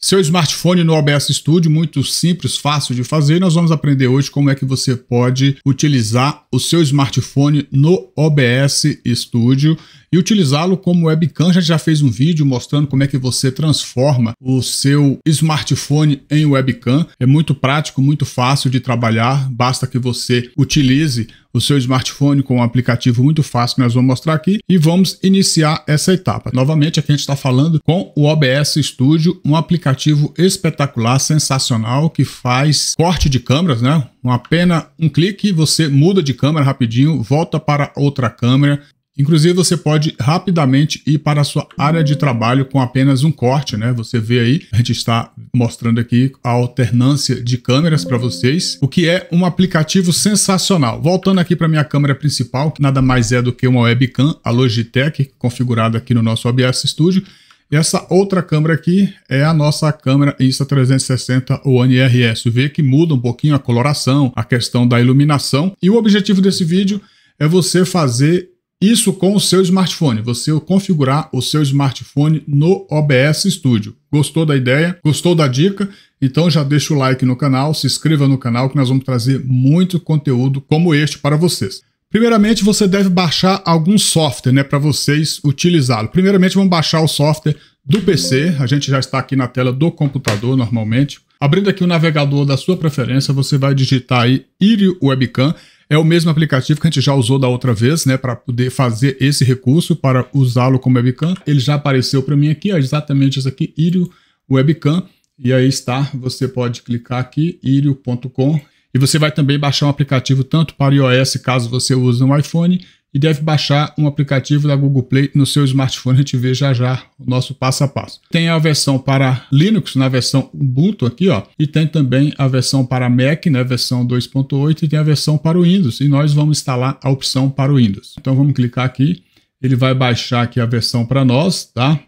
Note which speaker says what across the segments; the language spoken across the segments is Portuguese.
Speaker 1: seu smartphone no OBS Studio, muito simples, fácil de fazer. Nós vamos aprender hoje como é que você pode utilizar o seu smartphone no OBS Studio e utilizá-lo como webcam. a gente já fez um vídeo mostrando como é que você transforma o seu smartphone em webcam. É muito prático, muito fácil de trabalhar, basta que você utilize o seu smartphone com um aplicativo muito fácil que nós vamos mostrar aqui e vamos iniciar essa etapa. Novamente, aqui a gente está falando com o OBS Studio, um aplicativo espetacular, sensacional, que faz corte de câmeras, né? Uma pena um clique, você muda de câmera rapidinho, volta para outra câmera, Inclusive, você pode rapidamente ir para a sua área de trabalho com apenas um corte, né? Você vê aí, a gente está mostrando aqui a alternância de câmeras para vocês, o que é um aplicativo sensacional. Voltando aqui para minha câmera principal, que nada mais é do que uma webcam, a Logitech, configurada aqui no nosso OBS Studio. E essa outra câmera aqui é a nossa câmera Insta360 One RS. Vê que muda um pouquinho a coloração, a questão da iluminação. E o objetivo desse vídeo é você fazer isso com o seu smartphone, você configurar o seu smartphone no OBS Studio. Gostou da ideia? Gostou da dica? Então já deixa o like no canal, se inscreva no canal que nós vamos trazer muito conteúdo como este para vocês. Primeiramente, você deve baixar algum software né, para vocês utilizá-lo. Primeiramente, vamos baixar o software do PC. A gente já está aqui na tela do computador normalmente. Abrindo aqui o navegador da sua preferência, você vai digitar aí IRI Webcam. É o mesmo aplicativo que a gente já usou da outra vez, né, para poder fazer esse recurso, para usá-lo como webcam. Ele já apareceu para mim aqui, ó, é exatamente isso aqui, Irio Webcam. E aí está, você pode clicar aqui, irio.com. E você vai também baixar um aplicativo tanto para iOS, caso você use um iPhone, e deve baixar um aplicativo da Google Play no seu smartphone. A gente vê já já o nosso passo a passo. Tem a versão para Linux, na versão Ubuntu aqui, ó, e tem também a versão para Mac, na né, versão 2.8, e tem a versão para o Windows. E nós vamos instalar a opção para o Windows. Então vamos clicar aqui, ele vai baixar aqui a versão para nós, tá?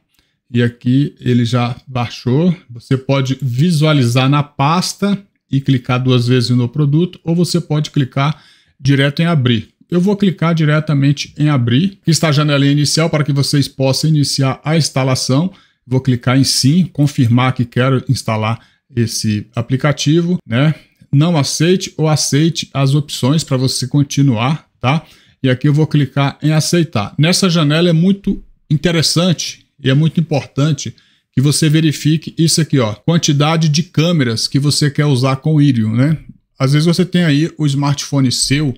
Speaker 1: E aqui ele já baixou. Você pode visualizar na pasta e clicar duas vezes no produto, ou você pode clicar direto em abrir eu vou clicar diretamente em abrir, que está a janela inicial para que vocês possam iniciar a instalação. Vou clicar em sim, confirmar que quero instalar esse aplicativo, né? Não aceite ou aceite as opções para você continuar, tá? E aqui eu vou clicar em aceitar. Nessa janela é muito interessante e é muito importante que você verifique isso aqui, ó, quantidade de câmeras que você quer usar com o Irium, né? Às vezes você tem aí o smartphone seu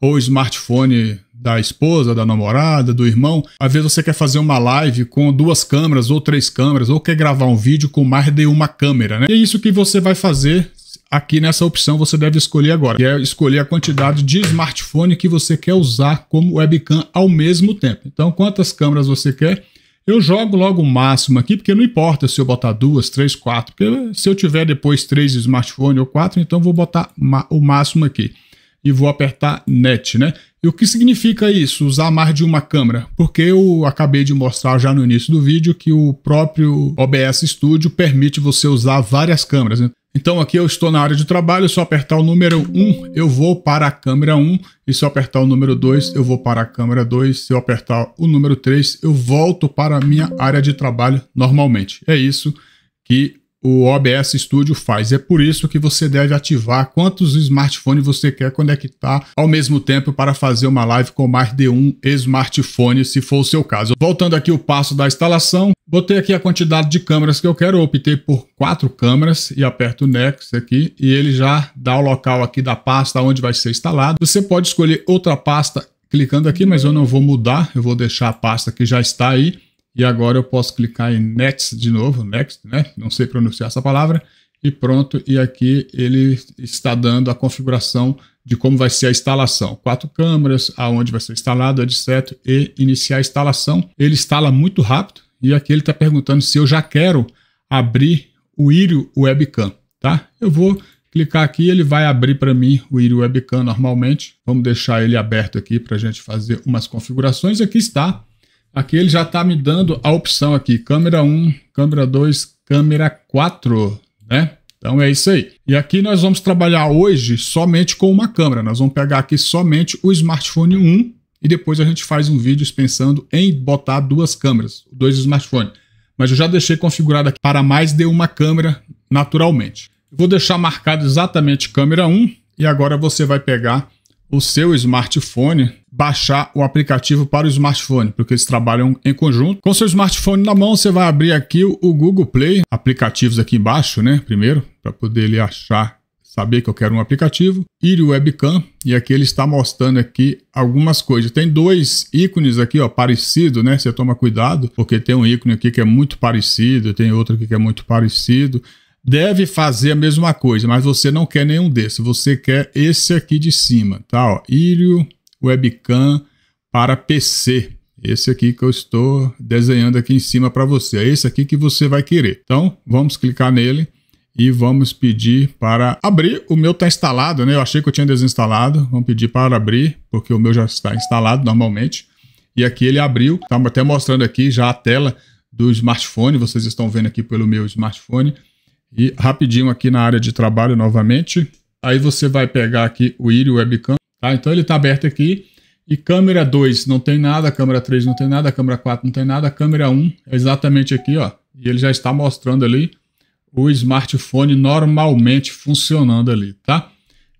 Speaker 1: ou smartphone da esposa, da namorada, do irmão. Às vezes você quer fazer uma live com duas câmeras ou três câmeras, ou quer gravar um vídeo com mais de uma câmera, né? E é isso que você vai fazer aqui nessa opção você deve escolher agora, que é escolher a quantidade de smartphone que você quer usar como webcam ao mesmo tempo. Então, quantas câmeras você quer? Eu jogo logo o máximo aqui, porque não importa se eu botar duas, três, quatro, porque se eu tiver depois três smartphones ou quatro, então vou botar o máximo aqui e vou apertar Net, né? E o que significa isso, usar mais de uma câmera? Porque eu acabei de mostrar já no início do vídeo que o próprio OBS Studio permite você usar várias câmeras. Né? Então aqui eu estou na área de trabalho, se eu apertar o número 1, eu vou para a câmera 1, e se eu apertar o número 2, eu vou para a câmera 2, se eu apertar o número 3, eu volto para a minha área de trabalho normalmente. É isso que o OBS Studio faz. É por isso que você deve ativar quantos smartphones você quer conectar é tá ao mesmo tempo para fazer uma live com mais de um smartphone, se for o seu caso. Voltando aqui o passo da instalação, botei aqui a quantidade de câmeras que eu quero, optei por quatro câmeras e aperto Next aqui e ele já dá o local aqui da pasta onde vai ser instalado. Você pode escolher outra pasta clicando aqui, mas eu não vou mudar, eu vou deixar a pasta que já está aí. E agora eu posso clicar em Next de novo, Next, né? Não sei pronunciar essa palavra. E pronto, e aqui ele está dando a configuração de como vai ser a instalação. Quatro câmeras, aonde vai ser instalado, etc. E iniciar a instalação. Ele instala muito rápido. E aqui ele está perguntando se eu já quero abrir o Irio Webcam, tá? Eu vou clicar aqui, ele vai abrir para mim o Irio Webcam normalmente. Vamos deixar ele aberto aqui para a gente fazer umas configurações. Aqui está Aqui ele já está me dando a opção aqui, câmera 1, câmera 2, câmera 4, né? Então é isso aí. E aqui nós vamos trabalhar hoje somente com uma câmera. Nós vamos pegar aqui somente o smartphone 1 e depois a gente faz um vídeo pensando em botar duas câmeras, dois smartphones. Mas eu já deixei configurado aqui para mais de uma câmera naturalmente. Eu vou deixar marcado exatamente câmera 1 e agora você vai pegar o seu smartphone baixar o aplicativo para o smartphone, porque eles trabalham em conjunto. Com seu smartphone na mão, você vai abrir aqui o Google Play, aplicativos aqui embaixo, né? Primeiro, para poder ele achar, saber que eu quero um aplicativo. Ir o webcam, e aqui ele está mostrando aqui algumas coisas. Tem dois ícones aqui, ó, parecido, né? Você toma cuidado, porque tem um ícone aqui que é muito parecido, tem outro aqui que é muito parecido deve fazer a mesma coisa, mas você não quer nenhum desses, você quer esse aqui de cima, tá? Ó, Írio webcam para PC. Esse aqui que eu estou desenhando aqui em cima para você. É esse aqui que você vai querer. Então, vamos clicar nele e vamos pedir para abrir. O meu está instalado, né? Eu achei que eu tinha desinstalado. Vamos pedir para abrir, porque o meu já está instalado normalmente. E aqui ele abriu. Está até mostrando aqui já a tela do smartphone. Vocês estão vendo aqui pelo meu smartphone. E rapidinho aqui na área de trabalho novamente. Aí você vai pegar aqui o Iri Webcam. Tá? Então ele está aberto aqui. E câmera 2 não tem nada, câmera 3 não tem nada, câmera 4 não tem nada, câmera 1 é exatamente aqui, ó. E ele já está mostrando ali o smartphone normalmente funcionando ali, tá?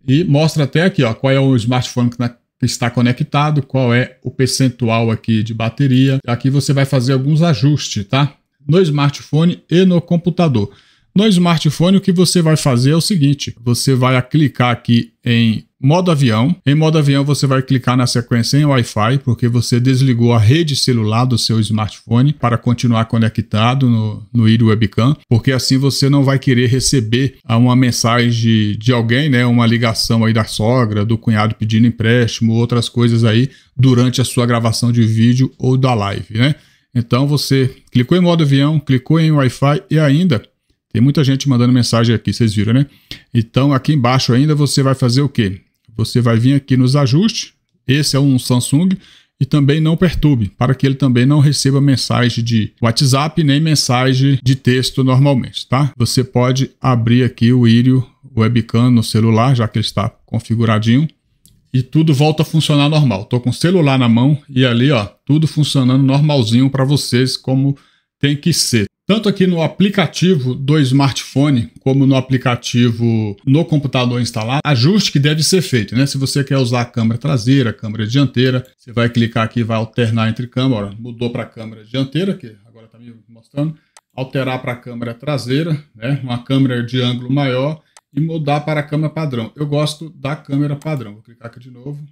Speaker 1: E mostra até aqui, ó, qual é o smartphone que, na, que está conectado, qual é o percentual aqui de bateria. Aqui você vai fazer alguns ajustes, tá? No smartphone e no computador. No smartphone, o que você vai fazer é o seguinte: você vai clicar aqui em modo avião. Em modo avião, você vai clicar na sequência em Wi-Fi, porque você desligou a rede celular do seu smartphone para continuar conectado no, no IRI Webcam, porque assim você não vai querer receber ah, uma mensagem de, de alguém, né, uma ligação aí da sogra, do cunhado pedindo empréstimo, outras coisas aí durante a sua gravação de vídeo ou da live, né? Então você clicou em modo avião, clicou em Wi-Fi e ainda tem muita gente mandando mensagem aqui, vocês viram, né? Então aqui embaixo ainda você vai fazer o quê? Você vai vir aqui nos ajustes, esse é um Samsung, e também não perturbe, para que ele também não receba mensagem de WhatsApp nem mensagem de texto normalmente, tá? Você pode abrir aqui o írio webcam no celular, já que ele está configuradinho, e tudo volta a funcionar normal. Estou com o celular na mão e ali, ó, tudo funcionando normalzinho para vocês como tem que ser. Tanto aqui no aplicativo do smartphone, como no aplicativo no computador instalado, ajuste que deve ser feito, né? Se você quer usar a câmera traseira, a câmera dianteira, você vai clicar aqui, vai alternar entre câmera, mudou para a câmera dianteira, que agora está me mostrando, alterar para a câmera traseira, né? Uma câmera de ângulo maior e mudar para a câmera padrão. Eu gosto da câmera padrão. Vou clicar aqui de novo,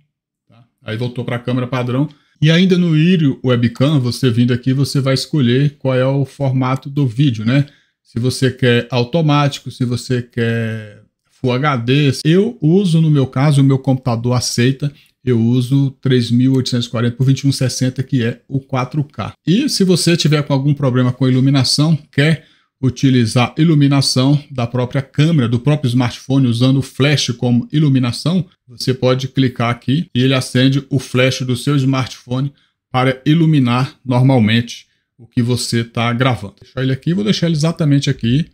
Speaker 1: tá? Aí voltou para a câmera padrão. E ainda no Irio Webcam, você vindo aqui, você vai escolher qual é o formato do vídeo, né? Se você quer automático, se você quer Full HD. Eu uso, no meu caso, o meu computador aceita, eu uso 3840 por 2160, que é o 4K. E se você tiver com algum problema com iluminação, quer utilizar iluminação da própria câmera, do próprio smartphone, usando o flash como iluminação, você pode clicar aqui e ele acende o flash do seu smartphone para iluminar normalmente o que você está gravando. Vou deixar ele aqui, vou deixar ele exatamente aqui,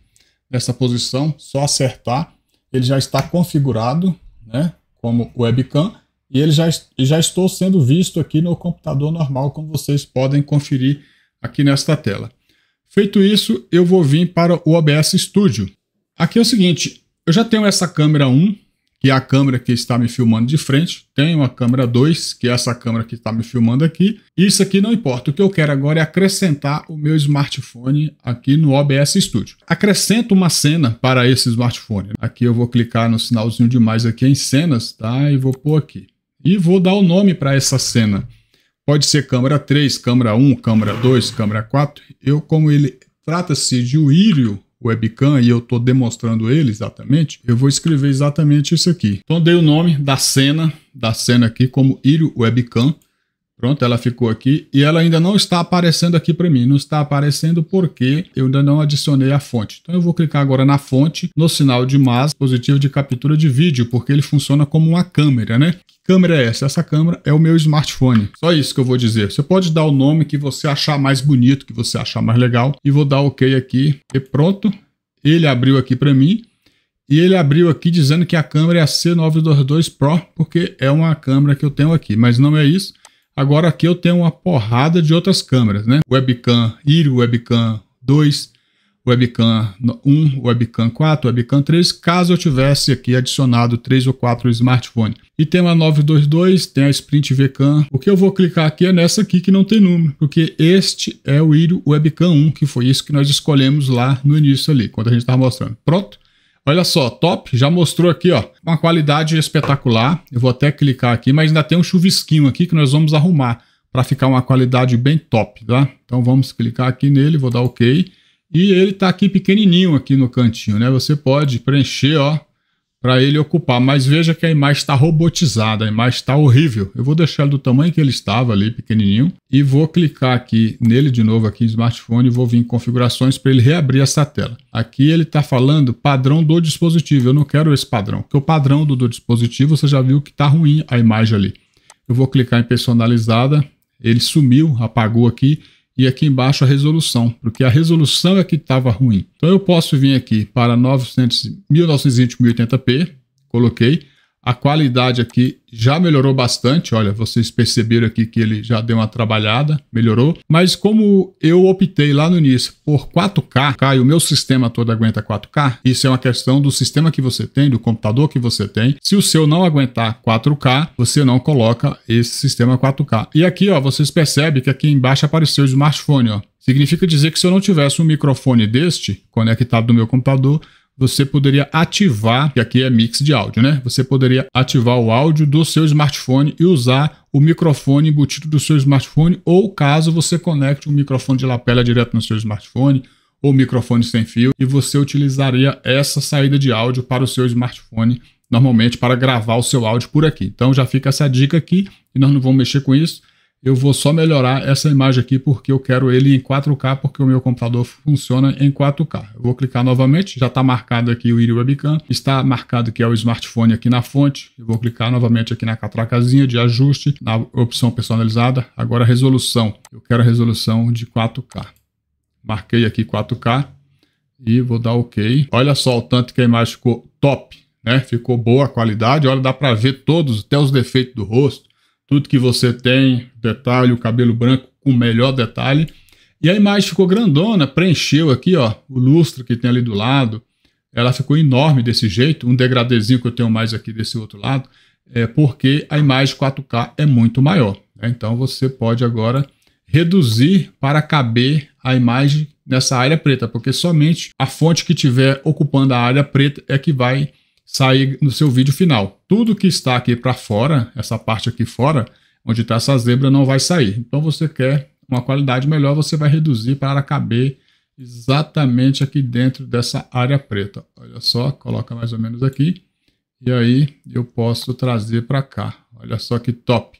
Speaker 1: nessa posição, só acertar. Ele já está configurado né, como webcam e ele já, já estou sendo visto aqui no computador normal, como vocês podem conferir aqui nesta tela. Feito isso, eu vou vir para o OBS Studio. Aqui é o seguinte, eu já tenho essa câmera 1, que é a câmera que está me filmando de frente, tenho a câmera 2, que é essa câmera que está me filmando aqui, isso aqui não importa, o que eu quero agora é acrescentar o meu smartphone aqui no OBS Studio. Acrescento uma cena para esse smartphone. Aqui eu vou clicar no sinalzinho de mais aqui em cenas, tá? E vou pôr aqui. E vou dar o nome para essa cena. Pode ser câmara 3, câmara 1, câmara 2, câmara 4. Eu, como ele trata-se de um írio webcam e eu estou demonstrando ele exatamente, eu vou escrever exatamente isso aqui. Então dei o nome da cena, da cena aqui como írio webcam. Pronto, ela ficou aqui e ela ainda não está aparecendo aqui para mim. Não está aparecendo porque eu ainda não adicionei a fonte. Então eu vou clicar agora na fonte, no sinal de mais, positivo de captura de vídeo, porque ele funciona como uma câmera, né? Que câmera é essa? Essa câmera é o meu smartphone. Só isso que eu vou dizer. Você pode dar o nome que você achar mais bonito, que você achar mais legal. E vou dar OK aqui e pronto. Ele abriu aqui para mim. E ele abriu aqui dizendo que a câmera é a C922 Pro, porque é uma câmera que eu tenho aqui, mas não é isso. Agora aqui eu tenho uma porrada de outras câmeras, né? Webcam Irio, Webcam 2, Webcam 1, Webcam 4, Webcam 3, caso eu tivesse aqui adicionado 3 ou 4 smartphones. E tem a 922, tem a Sprint Vcam. O que eu vou clicar aqui é nessa aqui que não tem número, porque este é o Irio Webcam 1, que foi isso que nós escolhemos lá no início ali, quando a gente estava mostrando. Pronto? Olha só, top, já mostrou aqui, ó, uma qualidade espetacular. Eu vou até clicar aqui, mas ainda tem um chuvisquinho aqui que nós vamos arrumar para ficar uma qualidade bem top, tá? Então vamos clicar aqui nele, vou dar OK. E ele está aqui pequenininho aqui no cantinho, né? Você pode preencher, ó, para ele ocupar. Mas veja que a imagem está robotizada, a imagem está horrível. Eu vou deixar ele do tamanho que ele estava ali, pequenininho, e vou clicar aqui nele de novo aqui em smartphone e vou vir em configurações para ele reabrir essa tela. Aqui ele está falando padrão do dispositivo. Eu não quero esse padrão, porque o padrão do, do dispositivo você já viu que está ruim a imagem ali. Eu vou clicar em personalizada, ele sumiu, apagou aqui e aqui embaixo a resolução, porque a resolução é que estava ruim. Então eu posso vir aqui para 900, 1920 1080p, coloquei, a qualidade aqui já melhorou bastante. Olha, vocês perceberam aqui que ele já deu uma trabalhada, melhorou. Mas como eu optei lá no início por 4K, e o meu sistema todo aguenta 4K, isso é uma questão do sistema que você tem, do computador que você tem. Se o seu não aguentar 4K, você não coloca esse sistema 4K. E aqui, ó, vocês percebem que aqui embaixo apareceu o smartphone, ó. Significa dizer que se eu não tivesse um microfone deste conectado no meu computador, você poderia ativar, que aqui é mix de áudio, né? Você poderia ativar o áudio do seu smartphone e usar o microfone embutido do seu smartphone, ou caso você conecte um microfone de lapela direto no seu smartphone, ou microfone sem fio, e você utilizaria essa saída de áudio para o seu smartphone, normalmente para gravar o seu áudio por aqui. Então já fica essa dica aqui, e nós não vamos mexer com isso eu vou só melhorar essa imagem aqui porque eu quero ele em 4K, porque o meu computador funciona em 4K. Eu vou clicar novamente, já está marcado aqui o IRI Webcam, está marcado que é o smartphone aqui na fonte, eu vou clicar novamente aqui na catracazinha de ajuste, na opção personalizada, agora resolução, eu quero a resolução de 4K. Marquei aqui 4K e vou dar OK. Olha só o tanto que a imagem ficou top, né? Ficou boa a qualidade, olha, dá para ver todos, até os defeitos do rosto, tudo que você tem, detalhe, o cabelo branco com o melhor detalhe. E a imagem ficou grandona, preencheu aqui, ó, o lustro que tem ali do lado. Ela ficou enorme desse jeito, um degradezinho que eu tenho mais aqui desse outro lado, é porque a imagem 4K é muito maior. Né? Então você pode agora reduzir para caber a imagem nessa área preta, porque somente a fonte que estiver ocupando a área preta é que vai sair no seu vídeo final. Tudo que está aqui para fora, essa parte aqui fora, onde está essa zebra, não vai sair. Então você quer uma qualidade melhor, você vai reduzir para caber exatamente aqui dentro dessa área preta. Olha só, coloca mais ou menos aqui. E aí eu posso trazer para cá. Olha só que top.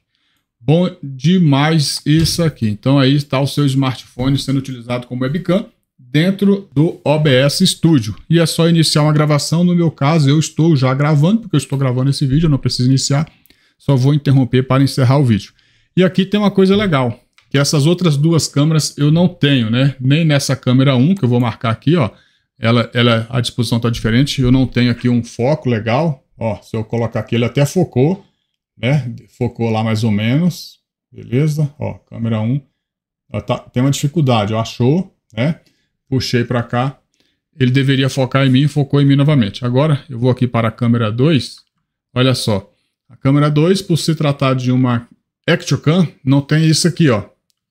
Speaker 1: Bom demais isso aqui. Então aí está o seu smartphone sendo utilizado como webcam dentro do OBS Studio. E é só iniciar uma gravação. No meu caso, eu estou já gravando, porque eu estou gravando esse vídeo, eu não preciso iniciar. Só vou interromper para encerrar o vídeo. E aqui tem uma coisa legal, que essas outras duas câmeras eu não tenho, né? Nem nessa câmera 1, que eu vou marcar aqui, ó. Ela, ela, a disposição está diferente, eu não tenho aqui um foco legal. Ó, se eu colocar aqui, ele até focou, né? Focou lá mais ou menos, beleza? Ó, câmera 1. Tá, tem uma dificuldade, ó, achou, né? puxei para cá, ele deveria focar em mim, focou em mim novamente. Agora eu vou aqui para a câmera 2, olha só. A câmera 2, por se tratar de uma ActioCam, não tem isso aqui, ó.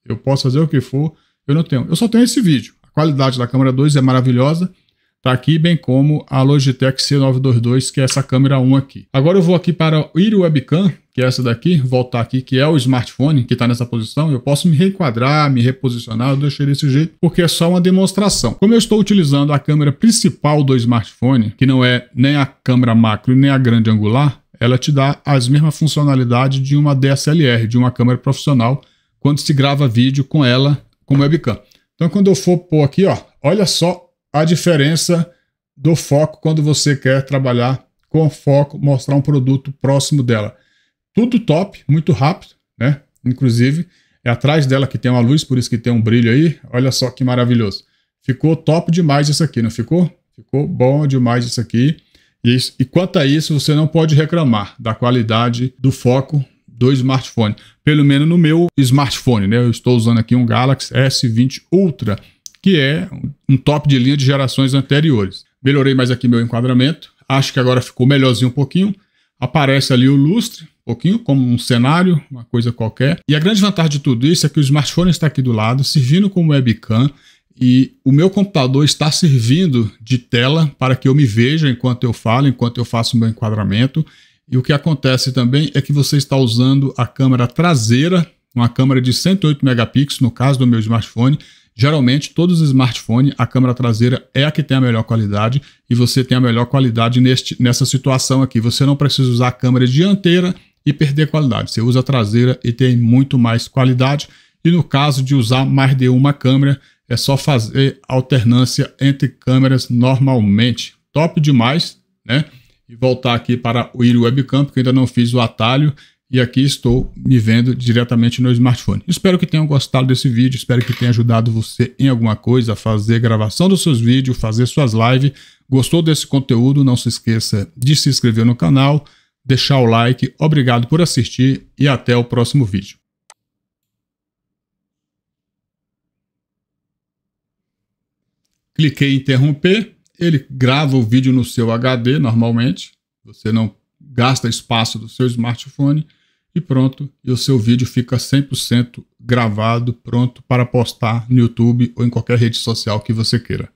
Speaker 1: Eu posso fazer o que for, eu não tenho. Eu só tenho esse vídeo. A qualidade da câmera 2 é maravilhosa, tá aqui, bem como a Logitech C922, que é essa câmera 1 aqui. Agora eu vou aqui para o Iri Webcam, que é essa daqui, voltar aqui, que é o smartphone que está nessa posição, eu posso me reenquadrar, me reposicionar, eu deixei desse jeito, porque é só uma demonstração. Como eu estou utilizando a câmera principal do smartphone, que não é nem a câmera macro nem a grande angular, ela te dá as mesmas funcionalidades de uma DSLR, de uma câmera profissional, quando se grava vídeo com ela como webcam. Então quando eu for pôr aqui, ó, olha só a diferença do foco quando você quer trabalhar com foco, mostrar um produto próximo dela. Tudo top, muito rápido, né? Inclusive, é atrás dela que tem uma luz, por isso que tem um brilho aí. Olha só que maravilhoso. Ficou top demais isso aqui, não ficou? Ficou bom demais isso aqui. E, isso, e quanto a isso, você não pode reclamar da qualidade do foco do smartphone. Pelo menos no meu smartphone, né? Eu estou usando aqui um Galaxy S20 Ultra, que é um top de linha de gerações anteriores. Melhorei mais aqui meu enquadramento, acho que agora ficou melhorzinho um pouquinho. Aparece ali o lustre, um pouquinho, como um cenário, uma coisa qualquer. E a grande vantagem de tudo isso é que o smartphone está aqui do lado, servindo como webcam, e o meu computador está servindo de tela para que eu me veja enquanto eu falo, enquanto eu faço o meu enquadramento. E o que acontece também é que você está usando a câmera traseira, uma câmera de 108 megapixels, no caso do meu smartphone, Geralmente, todos os smartphones, a câmera traseira é a que tem a melhor qualidade e você tem a melhor qualidade neste, nessa situação aqui. Você não precisa usar a câmera dianteira e perder qualidade. Você usa a traseira e tem muito mais qualidade. E no caso de usar mais de uma câmera, é só fazer alternância entre câmeras normalmente. Top demais, né? E voltar aqui para o Iri Webcam, porque ainda não fiz o atalho e aqui estou me vendo diretamente no smartphone. Espero que tenham gostado desse vídeo, espero que tenha ajudado você em alguma coisa a fazer gravação dos seus vídeos, fazer suas lives. Gostou desse conteúdo? Não se esqueça de se inscrever no canal, deixar o like. Obrigado por assistir e até o próximo vídeo. Cliquei em interromper, ele grava o vídeo no seu HD normalmente, você não gasta espaço do seu smartphone e pronto, e o seu vídeo fica 100% gravado, pronto para postar no YouTube ou em qualquer rede social que você queira.